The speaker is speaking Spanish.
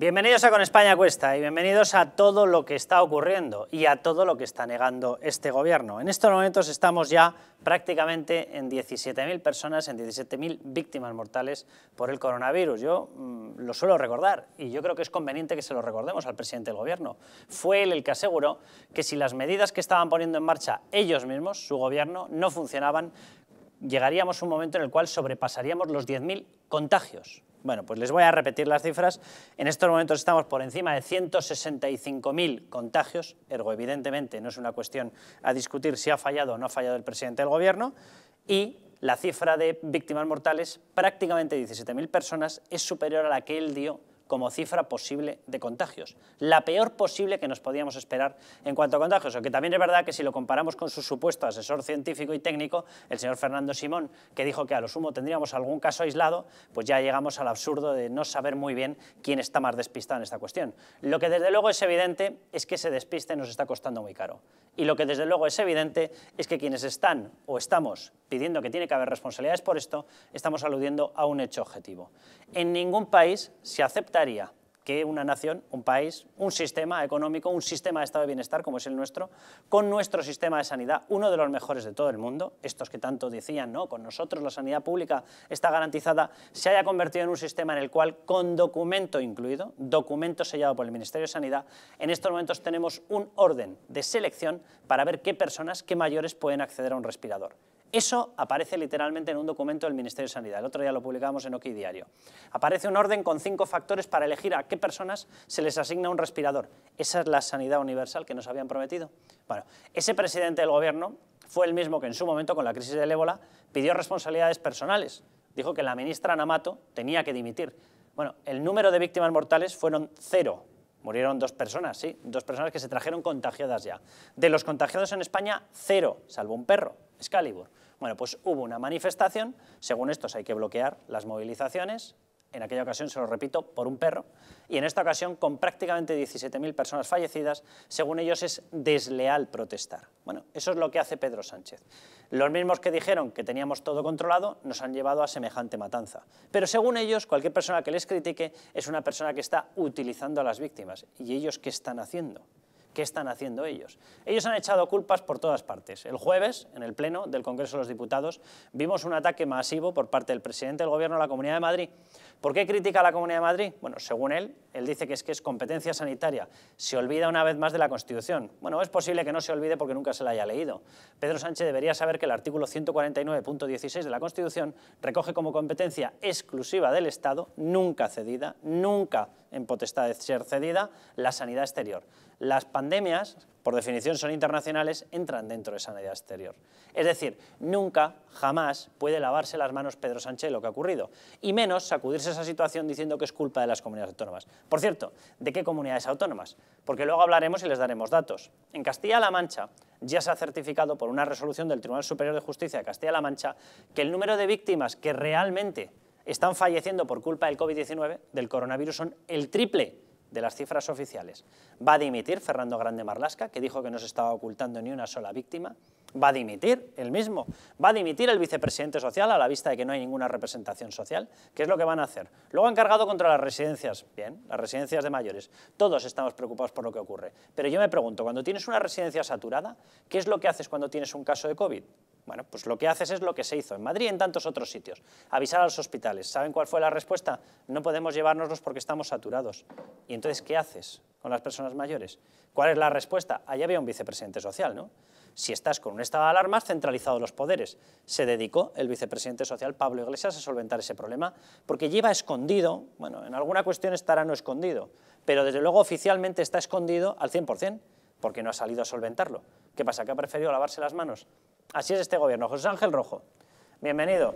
Bienvenidos a Con España Cuesta y bienvenidos a todo lo que está ocurriendo y a todo lo que está negando este gobierno. En estos momentos estamos ya prácticamente en 17.000 personas, en 17.000 víctimas mortales por el coronavirus. Yo mm, lo suelo recordar y yo creo que es conveniente que se lo recordemos al presidente del gobierno. Fue él el que aseguró que si las medidas que estaban poniendo en marcha ellos mismos, su gobierno, no funcionaban, llegaríamos a un momento en el cual sobrepasaríamos los 10.000 contagios. Bueno, pues les voy a repetir las cifras. En estos momentos estamos por encima de 165.000 contagios, ergo evidentemente no es una cuestión a discutir si ha fallado o no ha fallado el presidente del gobierno, y la cifra de víctimas mortales, prácticamente 17.000 personas, es superior a la que él dio como cifra posible de contagios. La peor posible que nos podíamos esperar en cuanto a contagios. Aunque también es verdad que si lo comparamos con su supuesto asesor científico y técnico, el señor Fernando Simón, que dijo que a lo sumo tendríamos algún caso aislado, pues ya llegamos al absurdo de no saber muy bien quién está más despistado en esta cuestión. Lo que desde luego es evidente es que ese despiste nos está costando muy caro. Y lo que desde luego es evidente es que quienes están o estamos pidiendo que tiene que haber responsabilidades por esto, estamos aludiendo a un hecho objetivo. En ningún país se acepta que una nación, un país, un sistema económico, un sistema de estado de bienestar como es el nuestro, con nuestro sistema de sanidad, uno de los mejores de todo el mundo, estos que tanto decían, ¿no? con nosotros la sanidad pública está garantizada, se haya convertido en un sistema en el cual con documento incluido, documento sellado por el Ministerio de Sanidad, en estos momentos tenemos un orden de selección para ver qué personas, qué mayores pueden acceder a un respirador. Eso aparece literalmente en un documento del Ministerio de Sanidad. El otro día lo publicamos en OKI Diario. Aparece un orden con cinco factores para elegir a qué personas se les asigna un respirador. Esa es la sanidad universal que nos habían prometido. Bueno, ese presidente del gobierno fue el mismo que en su momento, con la crisis del ébola, pidió responsabilidades personales. Dijo que la ministra Namato tenía que dimitir. Bueno, el número de víctimas mortales fueron cero Murieron dos personas, sí, dos personas que se trajeron contagiadas ya. De los contagiados en España, cero, salvo un perro, Excalibur. Bueno, pues hubo una manifestación, según estos hay que bloquear las movilizaciones, en aquella ocasión, se lo repito, por un perro, y en esta ocasión con prácticamente 17.000 personas fallecidas, según ellos es desleal protestar. Bueno, eso es lo que hace Pedro Sánchez. Los mismos que dijeron que teníamos todo controlado nos han llevado a semejante matanza. Pero según ellos, cualquier persona que les critique es una persona que está utilizando a las víctimas. ¿Y ellos qué están haciendo? ¿Qué están haciendo ellos? Ellos han echado culpas por todas partes. El jueves, en el Pleno del Congreso de los Diputados, vimos un ataque masivo por parte del presidente del Gobierno a la Comunidad de Madrid. ¿Por qué critica a la Comunidad de Madrid? Bueno, según él, él dice que es que es competencia sanitaria. Se olvida una vez más de la Constitución. Bueno, es posible que no se olvide porque nunca se la haya leído. Pedro Sánchez debería saber que el artículo 149.16 de la Constitución recoge como competencia exclusiva del Estado, nunca cedida, nunca en potestad de ser cedida, la sanidad exterior. Las pandemias, por definición son internacionales, entran dentro de sanidad exterior. Es decir, nunca, jamás puede lavarse las manos Pedro Sánchez lo que ha ocurrido, y menos sacudirse esa situación diciendo que es culpa de las comunidades autónomas. Por cierto, ¿de qué comunidades autónomas? Porque luego hablaremos y les daremos datos. En Castilla-La Mancha ya se ha certificado por una resolución del Tribunal Superior de Justicia de Castilla-La Mancha que el número de víctimas que realmente están falleciendo por culpa del COVID-19, del coronavirus, son el triple de las cifras oficiales. Va a dimitir Fernando Grande Marlasca, que dijo que no se estaba ocultando ni una sola víctima, va a dimitir el mismo, va a dimitir el vicepresidente social a la vista de que no hay ninguna representación social. ¿Qué es lo que van a hacer? Luego han cargado contra las residencias, bien, las residencias de mayores. Todos estamos preocupados por lo que ocurre. Pero yo me pregunto, cuando tienes una residencia saturada, ¿qué es lo que haces cuando tienes un caso de COVID? Bueno, pues lo que haces es lo que se hizo en Madrid y en tantos otros sitios, avisar a los hospitales. ¿Saben cuál fue la respuesta? No podemos llevárnoslos porque estamos saturados. ¿Y entonces qué haces con las personas mayores? ¿Cuál es la respuesta? Allá había un vicepresidente social, ¿no? Si estás con un estado de alarma, centralizado los poderes. Se dedicó el vicepresidente social Pablo Iglesias a solventar ese problema, porque lleva escondido, bueno, en alguna cuestión estará no escondido, pero desde luego oficialmente está escondido al 100%, porque no ha salido a solventarlo. ¿Qué pasa? ¿Que ha preferido lavarse las manos? Así es este gobierno. José Ángel Rojo, bienvenido.